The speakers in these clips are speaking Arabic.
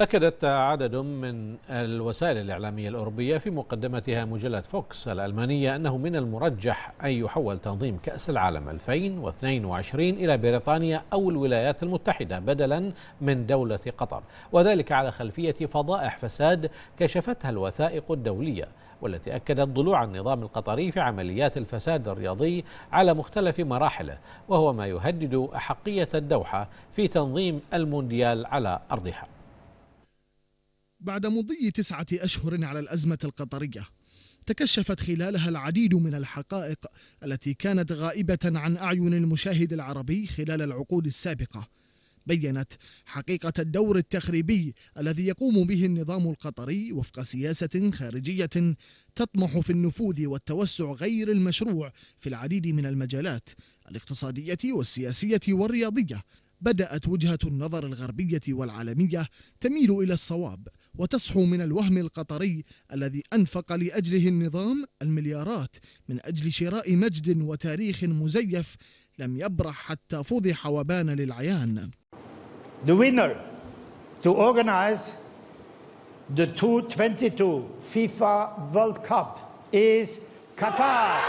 أكدت عدد من الوسائل الإعلامية الأوروبية في مقدمتها مجلة فوكس الألمانية أنه من المرجح أن يحول تنظيم كأس العالم 2022 إلى بريطانيا أو الولايات المتحدة بدلا من دولة قطر وذلك على خلفية فضائح فساد كشفتها الوثائق الدولية والتي أكدت ضلوع النظام القطري في عمليات الفساد الرياضي على مختلف مراحله وهو ما يهدد أحقية الدوحة في تنظيم المونديال على أرضها بعد مضي تسعة أشهر على الأزمة القطرية تكشفت خلالها العديد من الحقائق التي كانت غائبة عن أعين المشاهد العربي خلال العقود السابقة بينت حقيقة الدور التخريبي الذي يقوم به النظام القطري وفق سياسة خارجية تطمح في النفوذ والتوسع غير المشروع في العديد من المجالات الاقتصادية والسياسية والرياضية بدأت وجهة النظر الغربية والعالمية تميل إلى الصواب وتصحو من الوهم القطري الذي أنفق لأجله النظام المليارات من أجل شراء مجد وتاريخ مزيف لم يبرح حتى فضح وبان للعيان. The winner to organize the 2022 FIFA World Cup is Qatar.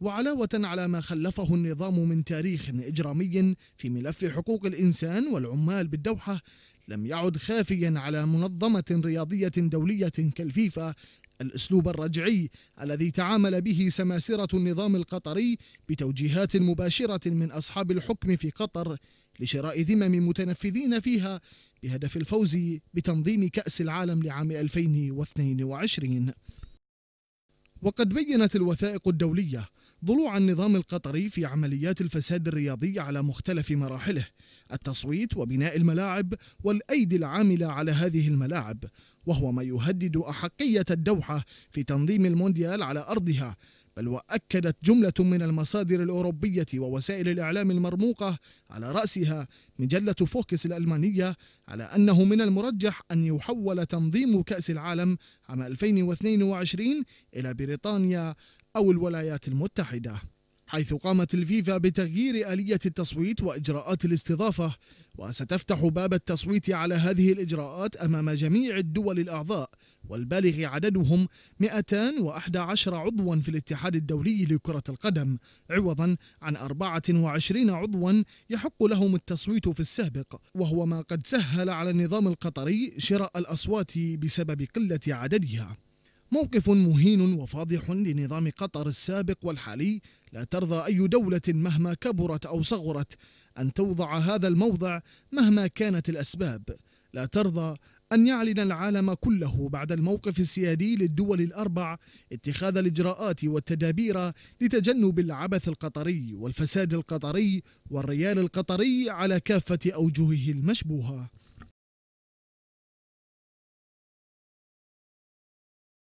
وعلاوة على ما خلفه النظام من تاريخ إجرامي في ملف حقوق الإنسان والعمال بالدوحة لم يعد خافيا على منظمة رياضية دولية كالفيفا الأسلوب الرجعي الذي تعامل به سماسرة النظام القطري بتوجيهات مباشرة من أصحاب الحكم في قطر لشراء ذمم متنفذين فيها بهدف الفوز بتنظيم كأس العالم لعام 2022 وقد بينت الوثائق الدولية ضلوع النظام القطري في عمليات الفساد الرياضي على مختلف مراحله التصويت وبناء الملاعب والأيدي العاملة على هذه الملاعب وهو ما يهدد أحقية الدوحة في تنظيم المونديال على أرضها بل وأكدت جملة من المصادر الأوروبية ووسائل الإعلام المرموقة على رأسها مجلة فوكس الألمانية على أنه من المرجح أن يحول تنظيم كأس العالم عام 2022 إلى بريطانيا أو الولايات المتحدة حيث قامت الفيفا بتغيير آلية التصويت وإجراءات الاستضافة وستفتح باب التصويت على هذه الإجراءات أمام جميع الدول الأعضاء والبالغ عددهم 211 عضوا في الاتحاد الدولي لكرة القدم عوضا عن 24 عضوا يحق لهم التصويت في السابق وهو ما قد سهل على النظام القطري شراء الأصوات بسبب قلة عددها موقف مهين وفاضح لنظام قطر السابق والحالي لا ترضى أي دولة مهما كبرت أو صغرت أن توضع هذا الموضع مهما كانت الأسباب لا ترضى أن يعلن العالم كله بعد الموقف السيادي للدول الأربع اتخاذ الإجراءات والتدابير لتجنب العبث القطري والفساد القطري والريال القطري على كافة أوجهه المشبوهة